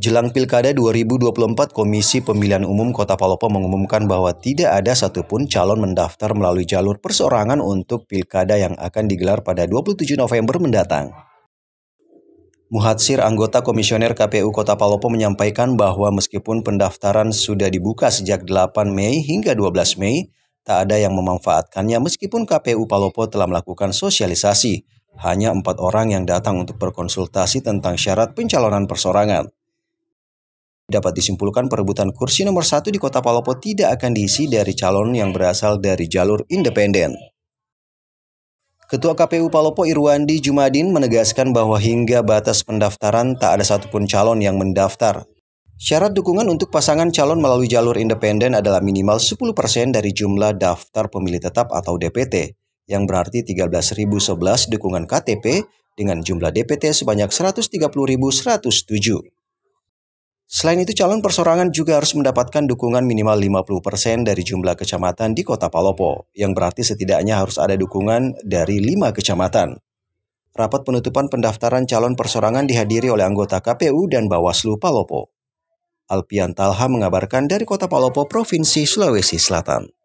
Jelang Pilkada 2024, Komisi Pemilihan Umum Kota Palopo mengumumkan bahwa tidak ada satupun calon mendaftar melalui jalur perseorangan untuk Pilkada yang akan digelar pada 27 November mendatang. Muhatsir, anggota Komisioner KPU Kota Palopo menyampaikan bahwa meskipun pendaftaran sudah dibuka sejak 8 Mei hingga 12 Mei, tak ada yang memanfaatkannya meskipun KPU Palopo telah melakukan sosialisasi. Hanya empat orang yang datang untuk berkonsultasi tentang syarat pencalonan persorangan. Dapat disimpulkan perebutan kursi nomor satu di kota Palopo tidak akan diisi dari calon yang berasal dari jalur independen. Ketua KPU Palopo Irwandi Jumadin menegaskan bahwa hingga batas pendaftaran tak ada satupun calon yang mendaftar. Syarat dukungan untuk pasangan calon melalui jalur independen adalah minimal 10% dari jumlah daftar pemilih tetap atau DPT, yang berarti 13.011 dukungan KTP dengan jumlah DPT sebanyak 130.107. Selain itu, calon persorangan juga harus mendapatkan dukungan minimal 50% dari jumlah kecamatan di Kota Palopo, yang berarti setidaknya harus ada dukungan dari lima kecamatan. Rapat penutupan pendaftaran calon persorangan dihadiri oleh anggota KPU dan Bawaslu Palopo. Alpian Talha mengabarkan dari Kota Palopo, Provinsi Sulawesi Selatan.